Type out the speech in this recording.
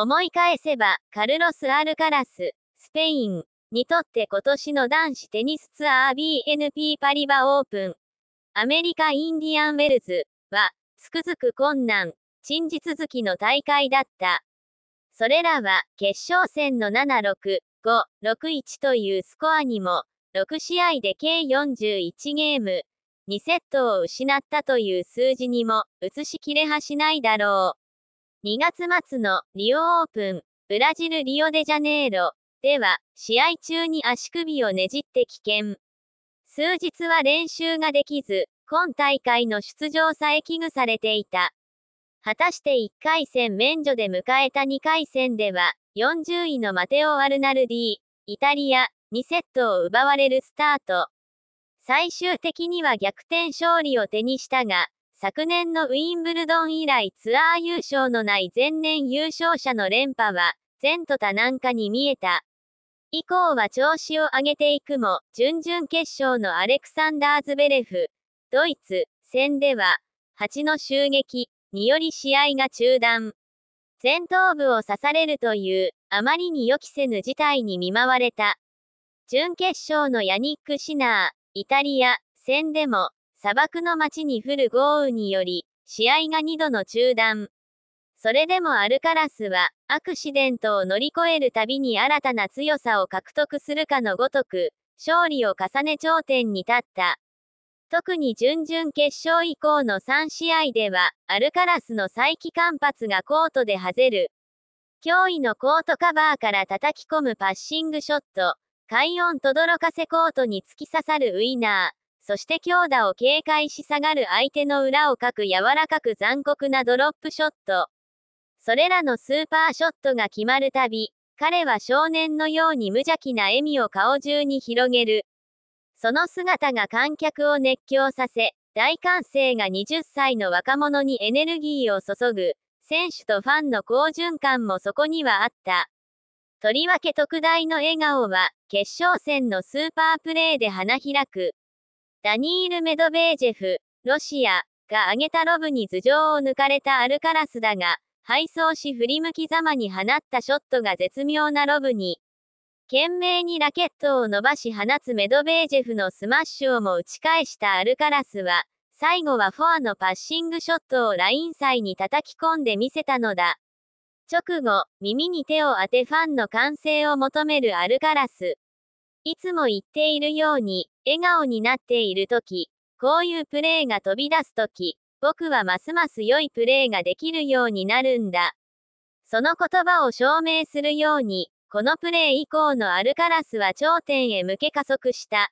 思い返せば、カルロス・アルカラス、スペインにとって今年の男子テニスツアー BNP パリバオープン、アメリカ・インディアン・ウェルズは、つくづく困難、陳述続きの大会だった。それらは、決勝戦の7、6、5、6、1というスコアにも、6試合で計41ゲーム、2セットを失ったという数字にも、映しきれはしないだろう。2月末のリオオープン、ブラジルリオデジャネイロでは、試合中に足首をねじって危険。数日は練習ができず、今大会の出場さえ危惧されていた。果たして1回戦免除で迎えた2回戦では、40位のマテオ・アルナルディ、イタリア、2セットを奪われるスタート。最終的には逆転勝利を手にしたが、昨年のウィンブルドン以来ツアー優勝のない前年優勝者の連覇は、前途多難化に見えた。以降は調子を上げていくも、準々決勝のアレクサンダー・ズベレフ、ドイツ戦では、蜂の襲撃により試合が中断。前頭部を刺されるという、あまりに予期せぬ事態に見舞われた。準決勝のヤニック・シナー、イタリア戦でも、砂漠の街に降る豪雨により、試合が2度の中断。それでもアルカラスは、アクシデントを乗り越えるたびに新たな強さを獲得するかのごとく、勝利を重ね頂点に立った。特に準々決勝以降の3試合では、アルカラスの再起間髪がコートで外ゼる。驚異のコートカバーから叩き込むパッシングショット、快音轟かせコートに突き刺さるウィナー。そして強打を警戒し下がる相手の裏をかく柔らかく残酷なドロップショット。それらのスーパーショットが決まるたび、彼は少年のように無邪気な笑みを顔中に広げる。その姿が観客を熱狂させ、大歓声が20歳の若者にエネルギーを注ぐ、選手とファンの好循環もそこにはあった。とりわけ特大の笑顔は、決勝戦のスーパープレーで花開く。ダニール・メドベージェフ、ロシアが挙げたロブに頭上を抜かれたアルカラスだが、敗走し振り向きざまに放ったショットが絶妙なロブに、懸命にラケットを伸ばし放つメドベージェフのスマッシュをも打ち返したアルカラスは、最後はフォアのパッシングショットをライン際に叩き込んで見せたのだ。直後、耳に手を当てファンの歓声を求めるアルカラス。いつも言っているように、笑顔になっているとき、こういうプレーが飛び出すとき、僕はますます良いプレーができるようになるんだ。その言葉を証明するように、このプレー以降のアルカラスは頂点へ向け加速した。